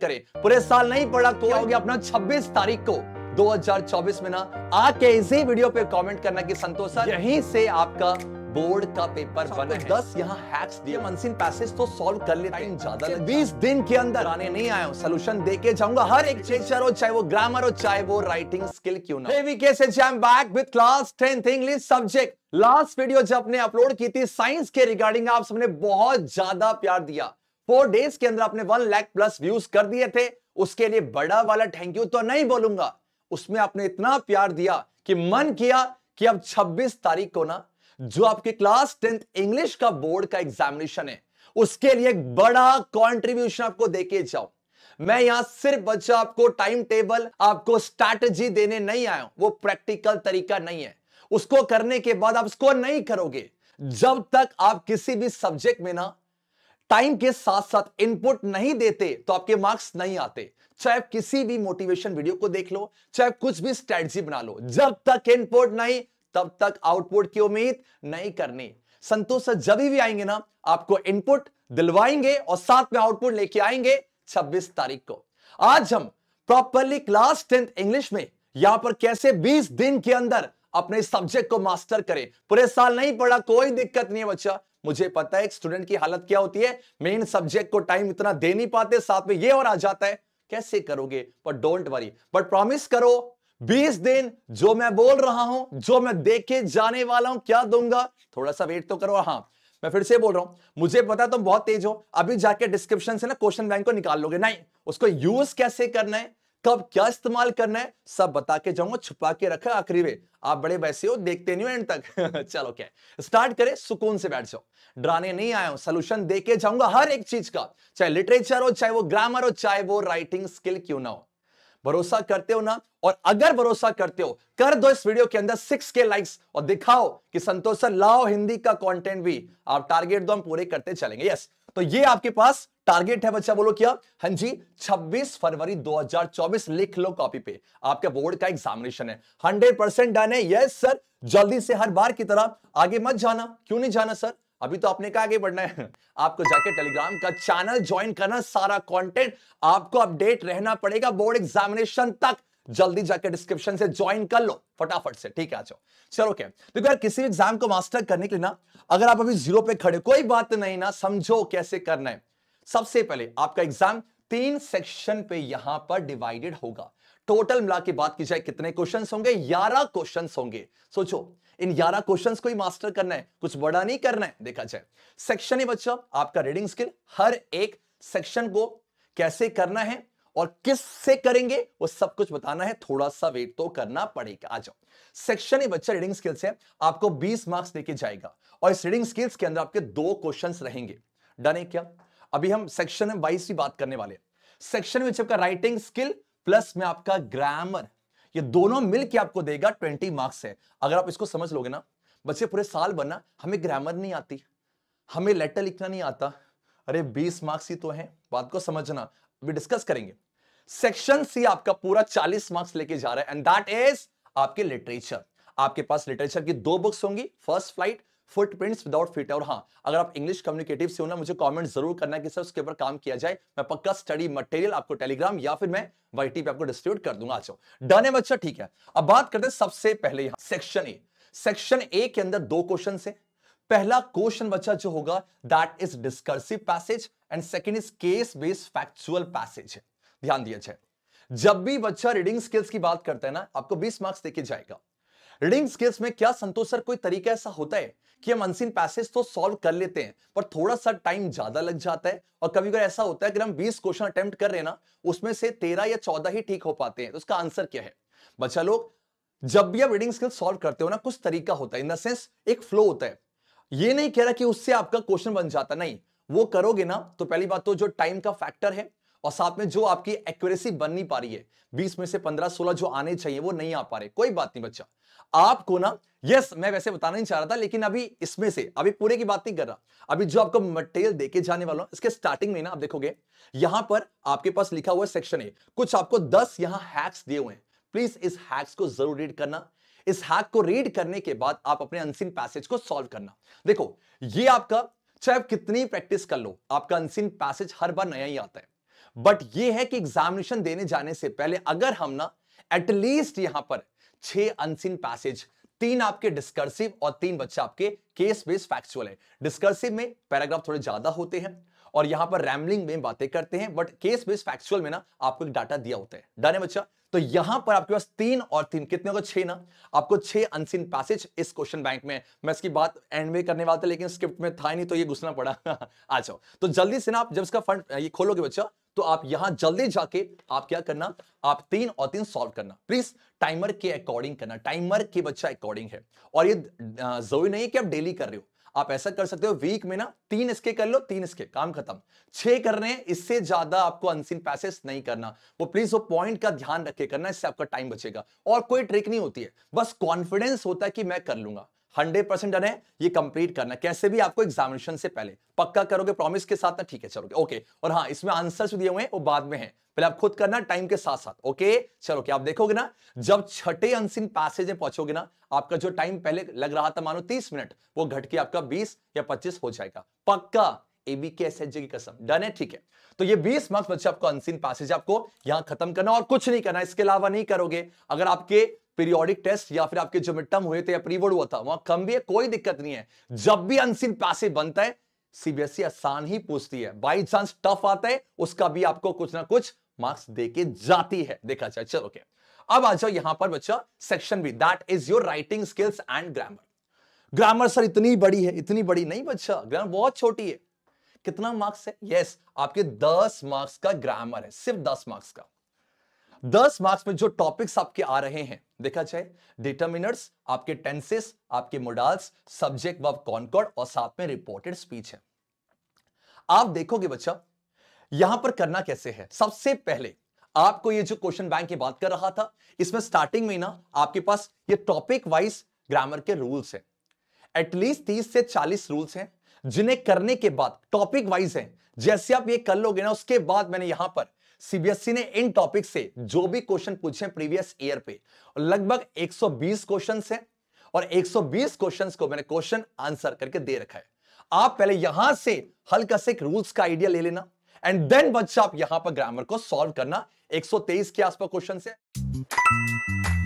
करें पूरे साल नहीं पड़ा तो क्या हो गया अपना 26 तारीख को 2024 में ना आके इसी वीडियो पे कमेंट करना कि संतोष सर यहीं से आपका बोर्ड का पेपर बना है। दस यहाँ हैक्स दिए मनसिन पैसेज तो सॉल्व कर लेते हैं ज्यादा बीस दिन के अंदर आने नहीं आया हूँ सोल्यूशन दे के जाऊंगा हर एक चेचर हो चाहे वो ग्रामर हो चाहे वो राइटिंग स्किल क्यों back with class tenth English subject last video जब अपने अपलोड की थी साइंस के रिगार्डिंग आप सबने बहुत ज्यादा प्यार दिया फोर डेज के अंदर आपने वन लैख प्लस व्यूज कर दिए थे उसके लिए बड़ा वाला थैंक यू तो नहीं बोलूंगा उसमें आपने इतना प्यार दिया कि मन किया कि अब 26 तारीख को ना जो आपके क्लास टेंथ इंग्लिश का बोर्ड का एग्जामिनेशन है उसके लिए एक बड़ा कॉन्ट्रीब्यूशन आपको देके जाओ मैं यहां सिर्फ बच्चा आपको टाइम टेबल आपको स्ट्रैटेजी देने नहीं आया वो प्रैक्टिकल तरीका नहीं है उसको करने के बाद आप स्कोर नहीं करोगे जब तक आप किसी भी सब्जेक्ट में ना टाइम के साथ साथ इनपुट नहीं देते तो आपके मार्क्स नहीं आते चाहे किसी भी मोटिवेशन वीडियो को देख लो चाहे कुछ भी स्ट्रेटजी बना लो जब तक इनपुट नहीं तब तक आउटपुट की उम्मीद नहीं करनी संतोष सर जब भी आएंगे ना आपको इनपुट दिलवाएंगे और साथ में आउटपुट लेके आएंगे 26 तारीख को आज हम प्रॉपरली क्लास टेंथ इंग्लिश में यहां पर कैसे 20 दिन के अंदर अपने सब्जेक्ट को मास्टर करें पूरे साल नहीं पढ़ा कोई दिक्कत नहीं है बच्चा मुझे पता है एक स्टूडेंट की हालत क्या होती है मेन सब्जेक्ट को टाइम इतना दे नहीं पाते साथ में ये और आ जाता है कैसे करोगे but don't worry but promise करो 20 दिन जो मैं बोल रहा हूं जो मैं देखे जाने वाला हूं क्या दूंगा थोड़ा सा वेट तो करो हाँ मैं फिर से बोल रहा हूं मुझे पता तुम बहुत तेज हो अभी जाके डिस्क्रिप्शन से ना क्वेश्चन बैंक को निकाल लोगे नहीं उसको यूज कैसे करना है कब क्या इस्तेमाल करना है सब बता के जाऊंगा छुपा के रखा आखिरी में आप बड़े वैसे हो देखते नहीं हो एंड तक चलो क्या स्टार्ट करें सुकून से बैठ जाओ डराने नहीं आया हूं सोल्यूशन दे के जाऊंगा हर एक चीज का चाहे लिटरेचर हो चाहे वो ग्रामर हो चाहे वो राइटिंग स्किल क्यों ना हो भरोसा करते हो ना और अगर भरोसा करते हो कर दो इस वीडियो के अंदर सिक्स के लाइक्स और दिखाओ कि संतोष सर लाओ हिंदी का कंटेंट भी आप टारगेट दो हम पूरे करते चलेंगे यस तो ये आपके पास टारगेट है बच्चा बोलो क्या हाँ जी 26 फरवरी 2024 लिख लो कॉपी पे आपके बोर्ड का एग्जामिनेशन है 100 परसेंट डन है यस सर जल्दी से हर बार की तरह आगे मत जाना क्यों नहीं जाना सर अभी तो आपने कहा आगे बढ़ना है आपको जाके टेलीग्राम का चैनल ज्वाइन करना सारा कंटेंट आपको अपडेट रहना पड़ेगा बोर्ड एग्जामिनेशन तक जल्दी जाकर डिस्क्रिप्शन से ज्वाइन कर लो फटाफट से ठीक है आ जाओ चलो ओके तो यार किसी एग्जाम को मास्टर करने के लिए ना अगर आप अभी जीरो पे खड़े कोई बात नहीं ना समझो कैसे करना है सबसे पहले आपका एग्जाम तीन सेक्शन पे यहां पर डिवाइडेड होगा टोटल मिला के बात की जाए कितने क्वेश्चन होंगे ग्यारह क्वेश्चन होंगे सोचो इन ग्यारह क्वेश्चन को ही मास्टर करना है कुछ बड़ा नहीं करना है देखा जाए सेक्शन ही बच्चा आपका रीडिंग स्किल हर एक सेक्शन को कैसे करना है और किस से करेंगे वो सब कुछ बताना है थोड़ा सा वेट तो करना पड़ेगा आ जाओ सेक्शन ही बच्चा रीडिंग स्किल्स है आपको 20 मार्क्स देके जाएगा और इस रीडिंग स्किल्स के अंदर आपके दो क्वेश्चंस रहेंगे डन है क्या अभी हम सेक्शन वाइज ही बात करने वाले सेक्शन में आपका राइटिंग स्किल प्लस में आपका ग्रामर ये दोनों मिलकर आपको देगा ट्वेंटी मार्क्स है अगर आप इसको समझ लोगे ना बच्चे पूरे साल बनना हमें ग्रामर नहीं आती हमें लेटर लिखना नहीं आता अरे बीस मार्क्स ही तो है बात को समझना अभी डिस्कस करेंगे सेक्शन सी आपका पूरा 40 मार्क्स लेके जा रहा है एंड दैट इज आपके लिटरेचर आपके पास लिटरेचर की दो बुक्स होंगी first flight footprints without feet और हाँ अगर आप इंग्लिश कम्युनिकेटिव से हो ना मुझे कमेंट जरूर करना कि सर उसके ऊपर काम किया जाए मैं पक्का स्टडी मटेरियल आपको टेलीग्राम या फिर मैं वाईटी पे आपको डिस्ट्रीब्यूट कर दूंगा आज डन है बच्चा ठीक है अब बात करते हैं सबसे पहले यहां सेक्शन ए सेक्शन ए के अंदर दो क्वेश्चन है पहला क्वेश्चन बच्चा जो होगा that is discursive passage and second is case based factual passage है ध्यान दिया जाए जब भी बच्चा रीडिंग स्किल्स की बात करता है ना आपको 20 मार्क्स देके जाएगा रीडिंग स्किल्स में क्या संतोष सर कोई तरीका ऐसा होता है कि हम अनसिन पैसेज तो सॉल्व कर लेते हैं पर थोड़ा सा टाइम ज्यादा लग जाता है और कभी कभी ऐसा होता है अगर हम 20 क्वेश्चन अटेम्प्ट कर रहे हैं ना उसमें से तेरह या चौदह ही ठीक हो पाते हैं तो उसका आंसर क्या है बच्चा लोग जब भी आप रीडिंग स्किल्स सॉल्व करते हो ना कुछ तरीका होता है इन द सेंस एक फ्लो होता है ये नहीं कह रहा कि उससे आपका क्वेश्चन बन जाता नहीं वो करोगे ना तो पहली बात तो जो टाइम का फैक्टर है और साथ में जो आपकी एक्यूरेसी बन नहीं पा रही है बीस में से पंद्रह सोलह जो आने चाहिए वो नहीं आ पा रहे कोई बात नहीं बच्चा आपको ना यस मैं वैसे बताना नहीं चाह रहा था लेकिन अभी इसमें से अभी पूरे की बात नहीं कर रहा अभी जो आपको मटेरियल देके जाने वाला हूं इसके स्टार्टिंग में ना आप देखोगे यहां पर आपके पास लिखा हुआ सेक्शन है कुछ आपको दस यहां हैक्स दिए हुए हैं प्लीज इस हैक्स को जरूर रीड करना इस हैक को रीड करने के बाद आप अपने अनसिन पैसेज को सॉल्व करना देखो ये आपका चाहे आप कितनी प्रैक्टिस कर लो आपका अनसिन पैसेज हर बार नया ही आता है बट ये है कि एग्जामिनेशन देने जाने से पहले अगर हम ना एटलीस्ट यहां पर छह अनसिन पैसेज तीन आपके डिस्कर्सिव और तीन बच्चे आपके केस बेस्ड फैक्चुअल है डिस्कर्सिव में पैराग्राफ थोड़े ज्यादा होते हैं और यहां पर रैमलिंग में बातें करते हैं बट केस बेस्ड फैक्चुअल में ना आपको एक डाटा दिया होता है डन है बच्चा तो यहां पर आपके पास तीन और तीन कितने छे छह ना आपको छह अनसिन पैसेज इस क्वेश्चन बैंक में मैं इसकी बात एंड में करने वाला था लेकिन स्क्रिप्ट में था नहीं तो ये घुसना पड़ा आ जाओ तो जल्दी से ना आप जब इसका फंड ये खोलोगे बच्चा तो आप यहां जल्दी जाके आप क्या करना आप तीन और तीन सॉल्व करना प्लीज टाइमर के अकॉर्डिंग करना टाइमर के बच्चा अकॉर्डिंग है और ये जरूरी नहीं है कि आप डेली कर रहे हो आप ऐसा कर सकते हो वीक में ना तीन इसके कर लो तीन इसके काम खत्म छह करने इससे ज्यादा आपको अनसीन पैसेज नहीं करना वो प्लीज वो पॉइंट का ध्यान रखे करना इससे आपका टाइम बचेगा और कोई ट्रिक नहीं होती है बस कॉन्फिडेंस होता है कि मैं कर लूंगा हंड्रेड परसेंट डन है ये कंप्लीट करना कैसे भी आपको एग्जामिनेशन से पहले पक्का करोगे प्रॉमिस के साथ ना ठीक है चलोगे ओके और हाँ इसमें आंसर दिए हुए हैं वो बाद में है पहले आप खुद करना टाइम के साथ साथ ओके चलो क्या आप देखोगे ना जब छठे अनसिन पैसेज में पहुंचोगे ना आपका जो टाइम पहले लग रहा था मानो तीस मिनट वो घट के आपका बीस या पच्चीस हो जाएगा पक्का एबी की कसम डन है ठीक है तो ये 20 मार्क्स बच्चे आपको अनसीन पैसेज आपको यहां खत्म करना और कुछ नहीं करना इसके अलावा नहीं करोगे अगर आपके पीरियोडिक टेस्ट या फिर आपके जो मिट्टम हुए थे या प्रीवर्ड हुआ था वहां कम भी है कोई दिक्कत नहीं है जब भी अनसिन पैसे बनता है सीबीएसई e आसान ही पूछती है बाई चांस टफ आता है उसका भी आपको कुछ ना कुछ मार्क्स देके जाती है देखा जाए चलो क्या अब आ जाओ यहां पर बच्चा section B that is your writing skills and grammar grammar sir इतनी बड़ी है इतनी बड़ी नहीं बच्चा ग्रामर बहुत छोटी है कितना मार्क्स है यस yes, आपके 10 मार्क्स का ग्रामर है सिर्फ 10 मार्क्स का 10 मार्क्स में जो टॉपिक्स आपके आ रहे हैं देखा जाए डिटर्मिनर्स आपके टेंसेस आपके मोडाल्स सब्जेक्ट वर्ब कॉन्कॉर्ड और साथ में रिपोर्टेड स्पीच है आप देखोगे बच्चा यहां पर करना कैसे है सबसे पहले आपको ये जो क्वेश्चन बैंक की बात कर रहा था इसमें स्टार्टिंग में ना आपके पास ये टॉपिक वाइज ग्रामर के रूल्स हैं एटलीस्ट तीस से चालीस रूल्स हैं जिन्हें करने के बाद टॉपिक वाइज हैं जैसे आप ये कर लोगे ना उसके बाद मैंने यहां पर सीबीएसई e ने इन टॉपिक से जो भी क्वेश्चन पूछे प्रीवियस ईयर पे लगभग 120 क्वेश्चंस हैं और 120 क्वेश्चंस को मैंने क्वेश्चन आंसर करके दे रखा है आप पहले यहां से हल्का से एक रूल्स का आइडिया ले लेना एंड देन बच्चा आप यहां पर ग्रामर को सॉल्व करना तेईस के आसपास क्वेश्चन है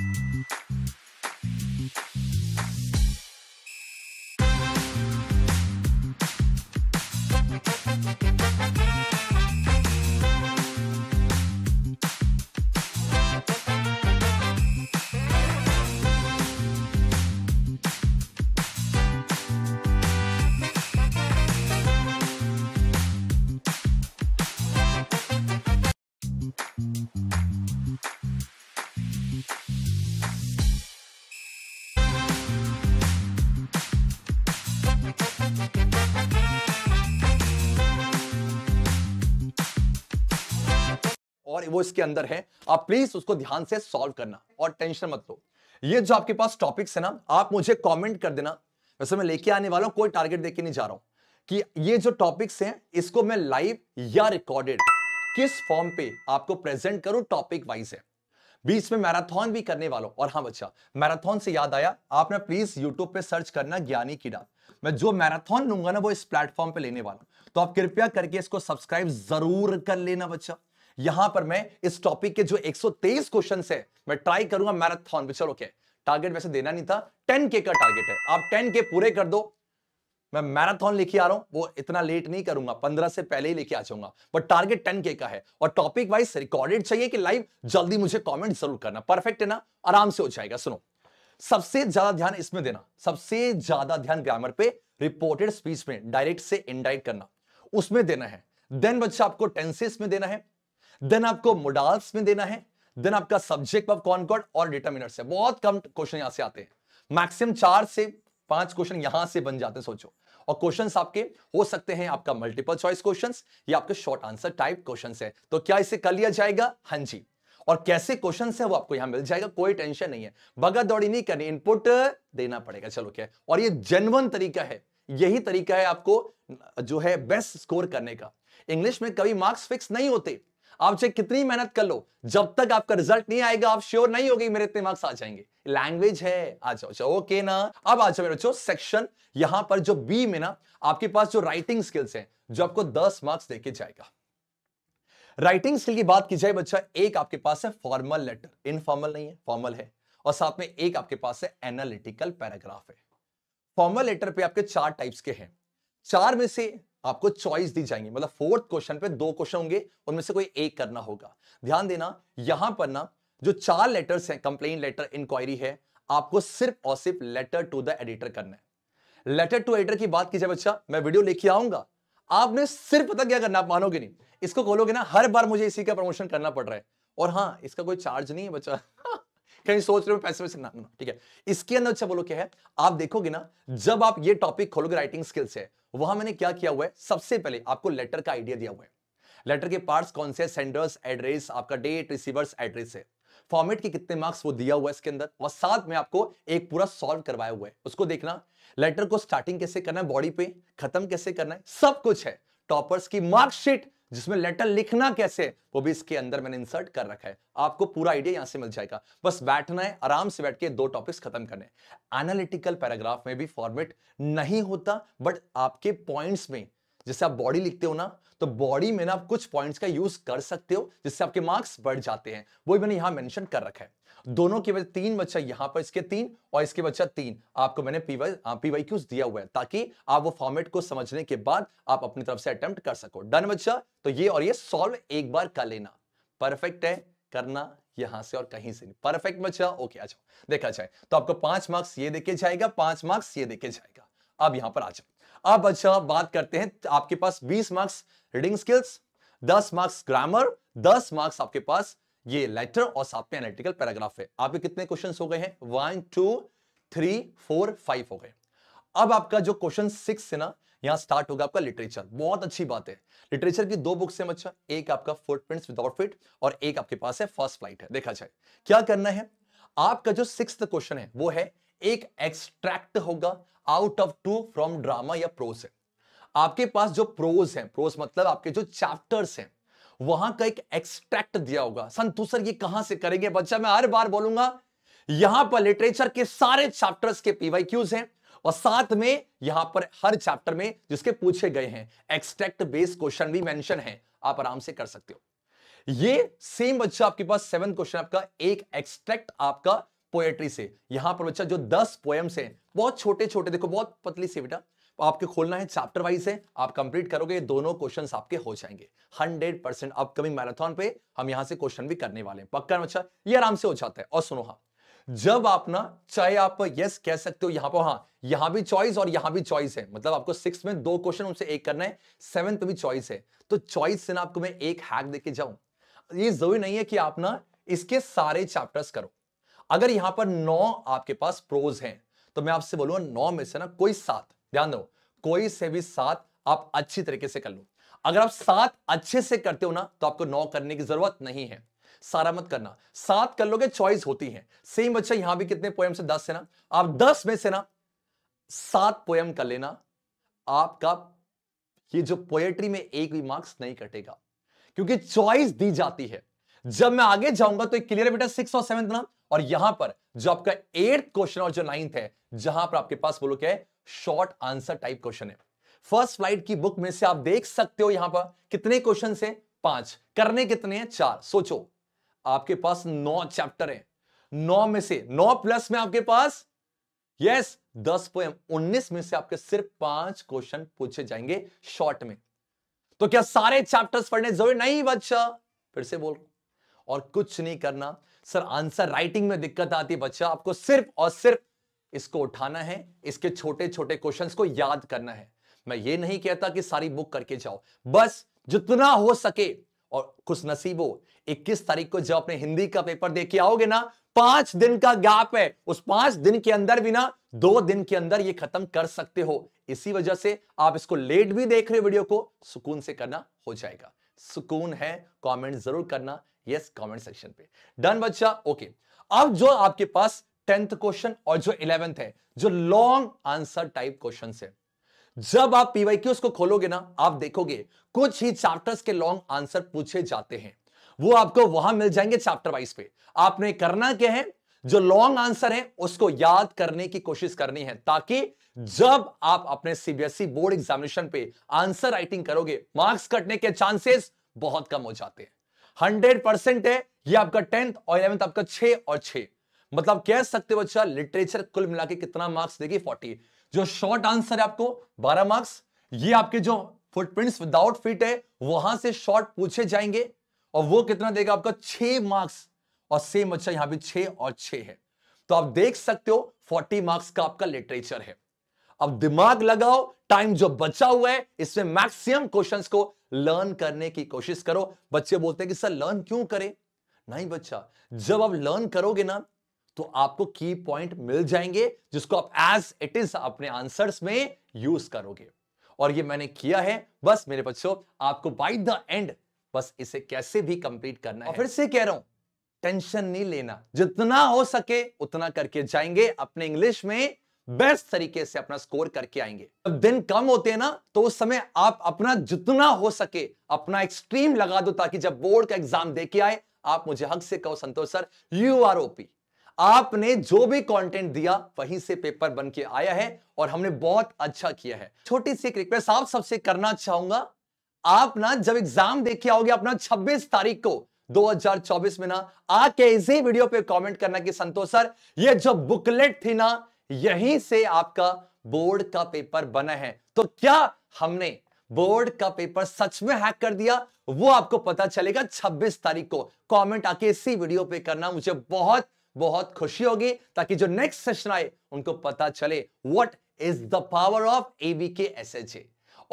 वो इसके अंदर है आप प्लीज उसको ध्यान से सॉल्व करना और टेंशन मत लो ये जो आपके पास टॉपिक्स है ना आप मुझे कमेंट कर देना वैसे मैं लेके आने वाला हूं कोई टारगेट देके नहीं जा रहा हूं कि ये जो टॉपिक्स हैं इसको मैं लाइव या रिकॉर्डेड किस फॉर्म पे आपको प्रेजेंट करूं टॉपिक वाइज है बीच में मैराथन भी करने वालों और हाँ बच्चा मैराथन से याद आया आपने प्लीज यूट्यूब पे सर्च करना ज्ञानी कीड़ा मैं जो मैराथन लूंगा ना वो इस प्लेटफॉर्म पे लेने वाला तो आप कृपया करके इसको सब्सक्राइब जरूर कर लेना बच्चा यहां पर मैं इस टॉपिक के जो 123 क्वेश्चन है मैं ट्राई करूंगा मैराथन चलो क्या टारगेट वैसे देना नहीं था के का टारगेट है आप के पूरे कर दो मैं मैराथन लेके आ रहा हूं वो इतना लेट नहीं करूंगा पंद्रह से पहले ही लेके आ जाऊंगा बट टारगेट टेन के का है और टॉपिक वाइज रिकॉर्डेड चाहिए कि लाइव जल्दी मुझे कॉमेंट जरूर करना परफेक्ट है ना आराम से हो जाएगा सुनो सबसे ज्यादा ध्यान इसमें देना सबसे ज्यादा ध्यान ग्रामर पे रिपोर्टेड स्पीच में डायरेक्ट से इनडायरेक्ट करना उसमें देना है देन बच्चा आपको टेंसेस में देना है देन आपको मोडाल्स में देना है देन आपका सब्जेक्ट ऑफ कॉन्कॉर्ड और डिटर्मिनर से बहुत कम क्वेश्चन यहां से आते हैं मैक्सिमम चार से पांच क्वेश्चन यहां से बन जाते हैं सोचो और क्वेश्चंस आपके हो सकते हैं आपका मल्टीपल चॉइस क्वेश्चंस या आपके शॉर्ट आंसर टाइप क्वेश्चंस है तो क्या इसे कर लिया जाएगा हां जी और कैसे क्वेश्चंस है वो आपको यहां मिल जाएगा कोई टेंशन नहीं है भगत दौड़ी नहीं करनी इनपुट देना पड़ेगा चलो क्या और ये जेनवन तरीका है यही तरीका है आपको जो है बेस्ट स्कोर करने का इंग्लिश में कभी मार्क्स फिक्स नहीं होते आप चाहे कितनी मेहनत कर लो जब तक आपका रिजल्ट नहीं आएगा आप श्योर नहीं होगी मेरे इतने मार्क्स आ जाएंगे लैंग्वेज है आ जाओ जाओ अच्छा, ओके ना अब आ जाओ मेरे बच्चों सेक्शन यहां पर जो बी में ना आपके पास जो राइटिंग स्किल्स हैं जो आपको दस मार्क्स देके जाएगा राइटिंग स्किल की बात की जाए बच्चा एक आपके पास है फॉर्मल लेटर इनफॉर्मल नहीं है फॉर्मल है और साथ में एक आपके पास है एनालिटिकल पैराग्राफ है फॉर्मल लेटर पे आपके चार टाइप्स के हैं चार में से आपको चॉइस दी जाएंगी मतलब फोर्थ क्वेश्चन पे दो क्वेश्चन होंगे उनमें से कोई एक करना होगा ध्यान देना यहां पर ना जो चार लेटर्स हैं कंप्लेन लेटर इंक्वायरी है आपको सिर्फ और सिर्फ लेटर टू द एडिटर करना है लेटर टू एडिटर की बात की जाए बच्चा मैं वीडियो लेके आऊंगा आपने सिर्फ पता क्या करना आप मानोगे नहीं इसको खोलोगे ना हर बार मुझे इसी का प्रमोशन करना पड़ रहा है और हाँ इसका कोई चार्ज नहीं है बच्चा कहीं सोच रहे हो पैसे वैसे ना ठीक है इसके अंदर अच्छा बोलो क्या है आप देखोगे ना जब आप ये टॉपिक खोलोगे राइटिंग स्किल्स है वहां मैंने क्या किया हुआ है सबसे पहले आपको लेटर का आइडिया दिया हुआ है लेटर के पार्ट्स कौन से सेंडर्स एड्रेस आपका डेट रिसीवर्स एड्रेस है फॉर्मेट के कितने मार्क्स वो दिया हुआ है इसके अंदर और साथ में आपको एक पूरा सॉल्व करवाया हुआ है उसको देखना लेटर को स्टार्टिंग कैसे करना है बॉडी पे खत्म कैसे करना है सब कुछ है टॉपर्स की मार्कशीट जिसमें लेटर लिखना कैसे वो भी इसके अंदर मैंने इंसर्ट कर रखा है आपको पूरा आइडिया यहां से मिल जाएगा बस बैठना है आराम से बैठ के दो टॉपिक्स खत्म करने एनालिटिकल पैराग्राफ में भी फॉर्मेट नहीं होता बट आपके पॉइंट्स में जैसे आप बॉडी लिखते हो ना तो बॉडी में ना आप कुछ पॉइंट्स का यूज कर सकते हो जिससे आपके मार्क्स बढ़ जाते हैं वो मैंने यहां मैंशन कर रखा है दोनों के वजह तीन बच्चा यहां पर इसके तीन और इसके बच्चा तीन आपको मैंने पीवाई क्यूज दिया हुआ है ताकि आप वो फॉर्मेट को समझने के बाद आप अपनी तरफ से अटेम्प्ट कर सको डन बच्चा तो ये और ये सॉल्व एक बार कर लेना परफेक्ट है करना यहां से और कहीं से नहीं परफेक्ट बच्चा ओके आ जाओ देखा जाए तो आपको पांच मार्क्स ये देखे जाएगा पांच मार्क्स ये देखे जाएगा अब यहां पर आ जाओ अब अच्छा बात करते हैं आपके पास बीस मार्क्स रीडिंग स्किल्स दस मार्क्स ग्रामर दस मार्क्स आपके पास ये लेटर और साथ में एनालिटिकल पैराग्राफ है आपके कितने क्वेश्चन हो गए हैं one two three four five हो गए अब आपका जो क्वेश्चन सिक्स है ना यहां स्टार्ट होगा आपका लिटरेचर बहुत अच्छी बात है लिटरेचर की दो बुक्स है बच्चा एक आपका फुटप्रिंट्स विदाउट फिट और एक आपके पास है फर्स्ट फ्लाइट है देखा जाए क्या करना है आपका जो सिक्स क्वेश्चन है वो है एक एक्सट्रैक्ट होगा out of two from drama या प्रोज आपके पास जो प्रोज है प्रोज मतलब आपके जो चैप्टर्स हैं वहां का एक एक्सट्रैक्ट दिया होगा संतु सर ये कहां से करेंगे बच्चा मैं हर बार बोलूंगा यहां पर लिटरेचर के सारे चैप्टर्स के पीवाई क्यूज हैं और साथ में यहां पर हर चैप्टर में जिसके पूछे गए हैं एक्सट्रैक्ट बेस्ड क्वेश्चन भी मेंशन है आप आराम से कर सकते हो ये सेम बच्चा आपके पास सेवन क्वेश्चन आपका एक एक्सट्रैक्ट आपका पोएट्री से यहां पर बच्चा जो दस पोएम्स हैं बहुत छोटे छोटे देखो बहुत पतली सी बेटा आपके खोलना है चैप्टर वाइज है आप कंप्लीट करोगे दोनों क्वेश्चंस आपके हो जाएंगे हंड्रेड परसेंट अपकमिंग मैराथन पे हम यहां से क्वेश्चन भी करने वाले हैं पक्का अच्छा ये आराम से हो जाता है और सुनो हाँ जब आप ना चाहे आप यस कह सकते हो यहां पर हाँ यहां भी चॉइस और यहां भी चॉइस है मतलब आपको सिक्स में दो क्वेश्चन उनसे एक करना है सेवन भी चॉइस है तो चॉइस से ना आपको मैं एक हैक देके जाऊं ये जरूरी नहीं है कि आप ना इसके सारे चैप्टर्स करो अगर यहां पर नौ आपके पास प्रोज हैं तो मैं आपसे बोलूंगा नौ में से ना कोई सात ध्यान दो कोई से भी सात आप अच्छी तरीके से कर लो अगर आप सात अच्छे से करते हो ना तो आपको नौ करने की जरूरत नहीं है सारा मत करना सात कर लोगे चॉइस होती है सेम बच्चा यहां भी कितने पोएम से दस है ना आप दस में से ना सात पोएम कर लेना आपका ये जो पोएट्री में एक भी मार्क्स नहीं कटेगा क्योंकि चॉइस दी जाती है जब मैं आगे जाऊंगा तो एक क्लियर बेटा सिक्स और सेवन ना और यहां पर जो आपका एट क्वेश्चन और जो नाइन्थ है जहां पर आपके पास बोलो क्या है शॉर्ट आंसर टाइप क्वेश्चन है फर्स्ट फ्लाइट की बुक में से आप देख सकते हो यहां पर कितने क्वेश्चन है पांच करने कितने हैं चार सोचो आपके पास नौ चैप्टर है नौ में से नौ प्लस में आपके पास यस दस पोएम उन्नीस में से आपके सिर्फ पांच क्वेश्चन पूछे जाएंगे शॉर्ट में तो क्या सारे चैप्टर्स पढ़ने जरूरी नहीं बच्चा फिर से बोल और कुछ नहीं करना सर आंसर राइटिंग में दिक्कत आती बच्चा आपको सिर्फ और सिर्फ इसको उठाना है इसके छोटे छोटे क्वेश्चंस को याद करना है मैं ये नहीं कहता कि सारी बुक करके जाओ बस जितना हो सके और कुछ नसीबो 21 तारीख को जब अपने हिंदी का पेपर दे के आओगे ना पांच दिन का गैप है उस पांच दिन के अंदर भी ना दो दिन के अंदर ये खत्म कर सकते हो इसी वजह से आप इसको लेट भी देख रहे वीडियो को सुकून से करना हो जाएगा सुकून है कमेंट जरूर करना यस कमेंट सेक्शन पे डन बच्चा ओके अब जो आपके पास टेंथ क्वेश्चन और जो इलेवेंथ है जो लॉन्ग आंसर टाइप क्वेश्चन है जब आप पीवाई क्यूज को खोलोगे ना आप देखोगे कुछ ही चैप्टर्स के लॉन्ग आंसर पूछे जाते हैं वो आपको वहां मिल जाएंगे चैप्टर वाइज पे आपने करना क्या है जो लॉन्ग आंसर है उसको याद करने की कोशिश करनी है ताकि जब आप अपने सीबीएसई बोर्ड एग्जामिनेशन पे आंसर राइटिंग करोगे मार्क्स कटने के चांसेस बहुत कम हो जाते हैं हंड्रेड परसेंट है ये आपका टेंथ और इलेवेंथ आपका छह और छह मतलब कह सकते हो बच्चा लिटरेचर कुल मिला कितना मार्क्स देगी फोर्टी जो शॉर्ट आंसर है आपको बारह मार्क्स ये आपके जो फुटप्रिंट्स विदाउट फिट है वहां से शॉर्ट पूछे जाएंगे और वो कितना देगा आपका छह मार्क्स और सेम अच्छा यहां भी छह और छह है तो आप देख सकते हो फोर्टी मार्क्स का आपका लिटरेचर है अब दिमाग लगाओ टाइम जो बचा हुआ है इसमें मैक्सिमम क्वेश्चंस को लर्न करने की कोशिश करो बच्चे बोलते हैं कि सर लर्न क्यों करें नहीं बच्चा जब आप लर्न करोगे ना तो आपको की पॉइंट मिल जाएंगे जिसको आप एज इट इज अपने आंसर्स में यूज करोगे और ये मैंने किया है बस मेरे बच्चों आपको बाई द एंड बस इसे कैसे भी कंप्लीट करना है फिर से कह रहा हूं टेंशन नहीं लेना जितना हो सके उतना करके जाएंगे अपने इंग्लिश में बेस्ट तरीके से अपना स्कोर करके आएंगे जब दिन कम होते हैं ना तो उस समय आप अपना जितना हो सके अपना एक्सट्रीम लगा दो ताकि जब बोर्ड का एग्जाम देके आए आप मुझे हक से कहो Santosh sir you are OP आपने जो भी कंटेंट दिया वहीं से पेपर बन के आया है और हमने बहुत अच्छा किया है छोटी सी एक रिक्वेस्ट आप सबसे करना चाहूंगा आप ना जब एग्जाम देख के आओगे अपना 26 तारीख को 2024 में ना आके इसी वीडियो पे कमेंट करना कि संतोष सर ये जो बुकलेट थी ना यहीं से आपका बोर्ड का पेपर बना है तो क्या हमने बोर्ड का पेपर सच में हैक कर दिया वो आपको पता चलेगा 26 तारीख को कमेंट आके इसी वीडियो पे करना मुझे बहुत बहुत खुशी होगी ताकि जो नेक्स्ट सेशन आए उनको पता चले what is the power of ABK A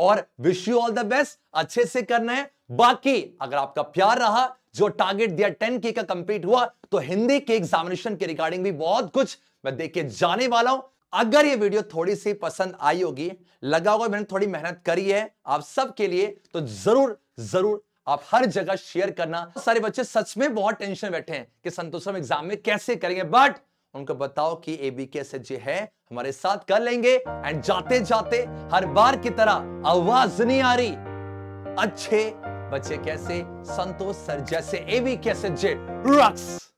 और wish you all the best अच्छे से करना है बाकी अगर आपका प्यार रहा जो टारगेट दिया टेन के का कंप्लीट हुआ तो हिंदी के एग्जामिनेशन के रिगार्डिंग भी बहुत कुछ मैं के जाने वाला हूं अगर ये वीडियो थोड़ी सी पसंद आई होगी लगा होगा मैंने थोड़ी मेहनत करी है आप सबके लिए तो जरूर जरूर आप हर जगह शेयर करना सारे बच्चे सच में बहुत टेंशन बैठे हैं कि संतोषम एग्जाम में कैसे करेंगे बट उनको बताओ कि एबीकेएसएचजी है हमारे साथ कर लेंगे एंड जाते जाते हर बार की तरह आवाज नहीं आ रही अच्छे बच्चे कैसे संतोष सर जैसे एबीकेएसएचजी रक्स